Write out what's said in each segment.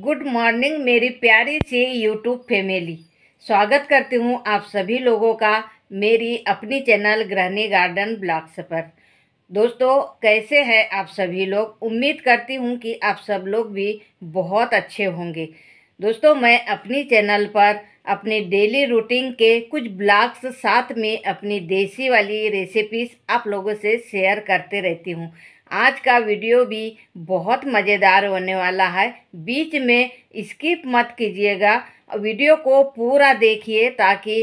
good morning मेरी प्यारी सी YouTube family स्वागत करती हूँ आप सभी लोगों का मेरी अपनी चैनल ग्रहणी गार्डन ब्लॉग्स पर दोस्तों कैसे हैं आप सभी लोग उम्मीद करती हूँ कि आप सब लोग भी बहुत अच्छे होंगे दोस्तों मैं अपनी चैनल पर अपने डेली रूटीन के कुछ ब्लॉग्स साथ में अपनी देसी वाली रेसिपीज़ आप लोगों से शेयर करते रहती हूँ आज का वीडियो भी बहुत मज़ेदार होने वाला है बीच में स्किप मत कीजिएगा वीडियो को पूरा देखिए ताकि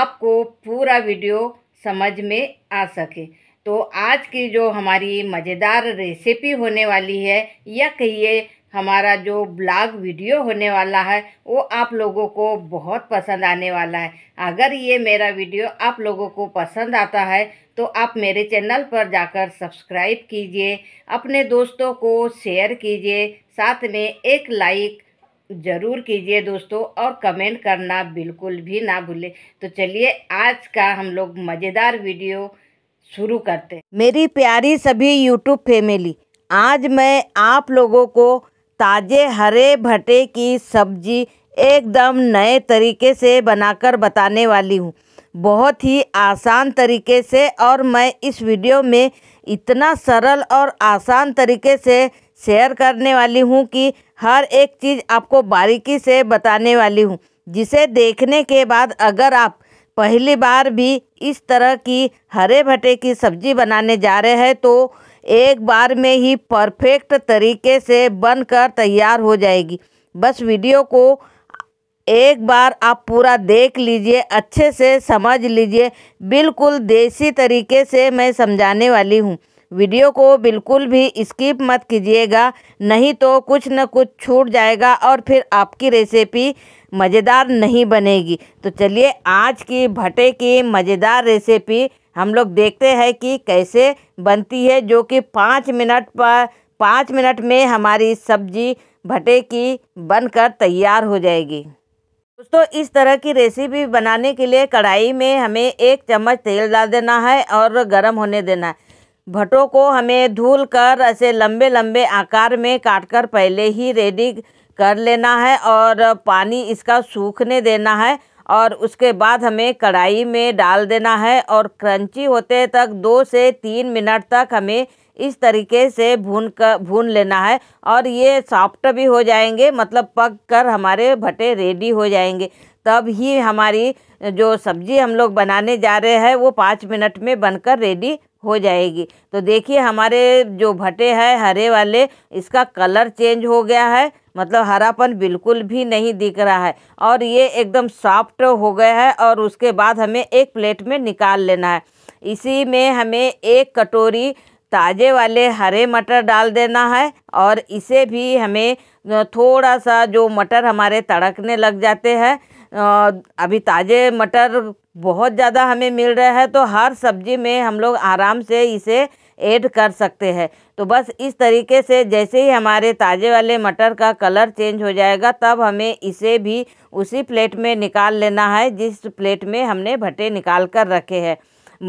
आपको पूरा वीडियो समझ में आ सके तो आज की जो हमारी मज़ेदार रेसिपी होने वाली है या कहिए हमारा जो ब्लॉग वीडियो होने वाला है वो आप लोगों को बहुत पसंद आने वाला है अगर ये मेरा वीडियो आप लोगों को पसंद आता है तो आप मेरे चैनल पर जाकर सब्सक्राइब कीजिए अपने दोस्तों को शेयर कीजिए साथ में एक लाइक ज़रूर कीजिए दोस्तों और कमेंट करना बिल्कुल भी ना भूलें तो चलिए आज का हम लोग मज़ेदार वीडियो शुरू करते मेरी प्यारी सभी यूट्यूब फैमिली आज मैं आप लोगों को ताजे हरे भटे की सब्जी एकदम नए तरीके से बनाकर बताने वाली हूँ बहुत ही आसान तरीके से और मैं इस वीडियो में इतना सरल और आसान तरीके से शेयर करने वाली हूँ कि हर एक चीज़ आपको बारीकी से बताने वाली हूँ जिसे देखने के बाद अगर आप पहली बार भी इस तरह की हरे भटे की सब्ज़ी बनाने जा रहे हैं तो एक बार में ही परफेक्ट तरीके से बनकर तैयार हो जाएगी बस वीडियो को एक बार आप पूरा देख लीजिए अच्छे से समझ लीजिए बिल्कुल देसी तरीके से मैं समझाने वाली हूँ वीडियो को बिल्कुल भी स्किप मत कीजिएगा नहीं तो कुछ न कुछ छूट जाएगा और फिर आपकी रेसिपी मज़ेदार नहीं बनेगी तो चलिए आज की भटे की मज़ेदार रेसिपी हम लोग देखते हैं कि कैसे बनती है जो कि पाँच मिनट पर पाँच मिनट में हमारी सब्जी भटे की बनकर तैयार हो जाएगी दोस्तों इस तरह की रेसिपी बनाने के लिए कढ़ाई में हमें एक चम्मच तेल डाल देना है और गर्म होने देना है भटों को हमें धुल कर ऐसे लंबे लंबे आकार में काट कर पहले ही रेडी कर लेना है और पानी इसका सूखने देना है और उसके बाद हमें कढ़ाई में डाल देना है और क्रंची होते तक दो से तीन मिनट तक हमें इस तरीके से भून कर भून लेना है और ये सॉफ्ट भी हो जाएंगे मतलब पक कर हमारे भटे रेडी हो जाएंगे तब ही हमारी जो सब्ज़ी हम लोग बनाने जा रहे हैं वो पाँच मिनट में बनकर रेडी हो जाएगी तो देखिए हमारे जो भटे हैं हरे वाले इसका कलर चेंज हो गया है मतलब हरापन बिल्कुल भी नहीं दिख रहा है और ये एकदम सॉफ्ट हो गया है और उसके बाद हमें एक प्लेट में निकाल लेना है इसी में हमें एक कटोरी ताज़े वाले हरे मटर डाल देना है और इसे भी हमें थोड़ा सा जो मटर हमारे तड़कने लग जाते हैं अभी ताज़े मटर बहुत ज़्यादा हमें मिल रहा है तो हर सब्जी में हम लोग आराम से इसे ऐड कर सकते हैं तो बस इस तरीके से जैसे ही हमारे ताज़े वाले मटर का कलर चेंज हो जाएगा तब हमें इसे भी उसी प्लेट में निकाल लेना है जिस प्लेट में हमने भटे निकाल कर रखे हैं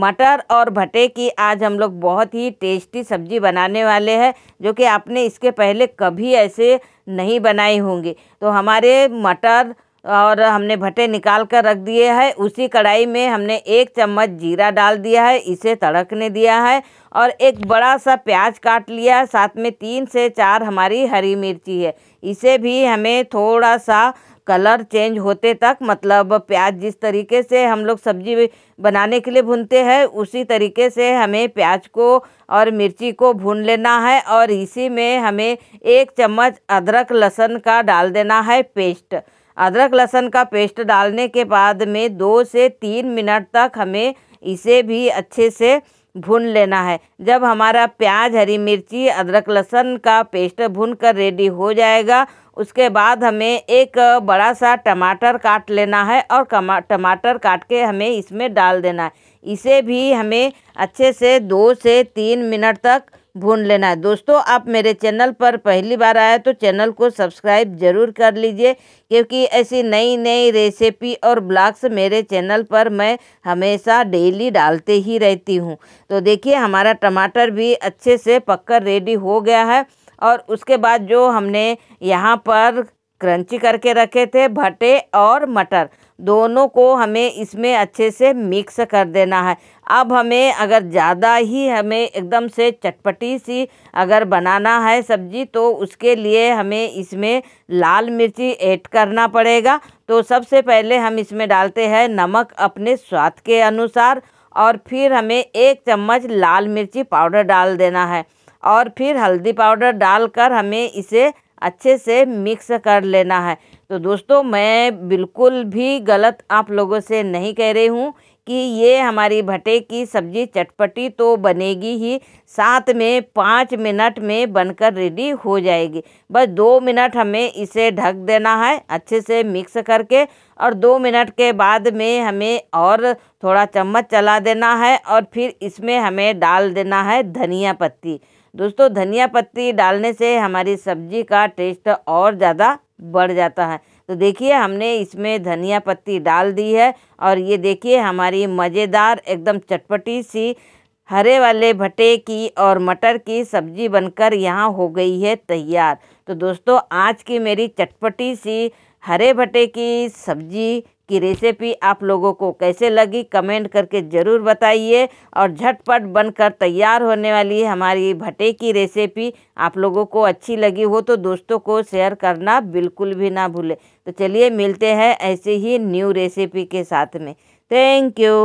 मटर और भटे की आज हम लोग बहुत ही टेस्टी सब्जी बनाने वाले हैं जो कि आपने इसके पहले कभी ऐसे नहीं बनाई होंगी तो हमारे मटर और हमने भट्टे निकाल कर रख दिए है उसी कढ़ाई में हमने एक चम्मच जीरा डाल दिया है इसे तड़कने दिया है और एक बड़ा सा प्याज काट लिया है साथ में तीन से चार हमारी हरी मिर्ची है इसे भी हमें थोड़ा सा कलर चेंज होते तक मतलब प्याज जिस तरीके से हम लोग सब्जी बनाने के लिए भूनते हैं उसी तरीके से हमें प्याज को और मिर्ची को भून लेना है और इसी में हमें एक चम्मच अदरक लहसुन का डाल देना है पेस्ट अदरक लहसन का पेस्ट डालने के बाद में दो से तीन मिनट तक हमें इसे भी अच्छे से भून लेना है जब हमारा प्याज हरी मिर्ची अदरक लहसुन का पेस्ट भून कर रेडी हो जाएगा उसके बाद हमें एक बड़ा सा टमाटर काट लेना है और टमाटर काट के हमें इसमें डाल देना है इसे भी हमें अच्छे से दो से तीन मिनट तक भून लेना है दोस्तों आप मेरे चैनल पर पहली बार आए तो चैनल को सब्सक्राइब ज़रूर कर लीजिए क्योंकि ऐसी नई नई रेसिपी और ब्लॉग्स मेरे चैनल पर मैं हमेशा डेली डालते ही रहती हूँ तो देखिए हमारा टमाटर भी अच्छे से पककर रेडी हो गया है और उसके बाद जो हमने यहाँ पर क्रंची करके रखे थे भटे और मटर दोनों को हमें इसमें अच्छे से मिक्स कर देना है अब हमें अगर ज़्यादा ही हमें एकदम से चटपटी सी अगर बनाना है सब्जी तो उसके लिए हमें इसमें लाल मिर्ची ऐड करना पड़ेगा तो सबसे पहले हम इसमें डालते हैं नमक अपने स्वाद के अनुसार और फिर हमें एक चम्मच लाल मिर्ची पाउडर डाल देना है और फिर हल्दी पाउडर डालकर हमें इसे अच्छे से मिक्स कर लेना है तो दोस्तों मैं बिल्कुल भी गलत आप लोगों से नहीं कह रही हूँ कि ये हमारी भटे की सब्जी चटपटी तो बनेगी ही साथ में पाँच मिनट में बनकर रेडी हो जाएगी बस दो मिनट हमें इसे ढक देना है अच्छे से मिक्स करके और दो मिनट के बाद में हमें और थोड़ा चम्मच चला देना है और फिर इसमें हमें डाल देना है धनिया पत्ती दोस्तों धनिया पत्ती डालने से हमारी सब्जी का टेस्ट और ज़्यादा बढ़ जाता है तो देखिए हमने इसमें धनिया पत्ती डाल दी है और ये देखिए हमारी मज़ेदार एकदम चटपटी सी हरे वाले भटे की और मटर की सब्जी बनकर यहाँ हो गई है तैयार तो दोस्तों आज की मेरी चटपटी सी हरे भटे की सब्जी की रेसिपी आप लोगों को कैसे लगी कमेंट करके ज़रूर बताइए और झटपट बनकर तैयार होने वाली हमारी भटे की रेसिपी आप लोगों को अच्छी लगी हो तो दोस्तों को शेयर करना बिल्कुल भी ना भूलें तो चलिए मिलते हैं ऐसे ही न्यू रेसिपी के साथ में थैंक यू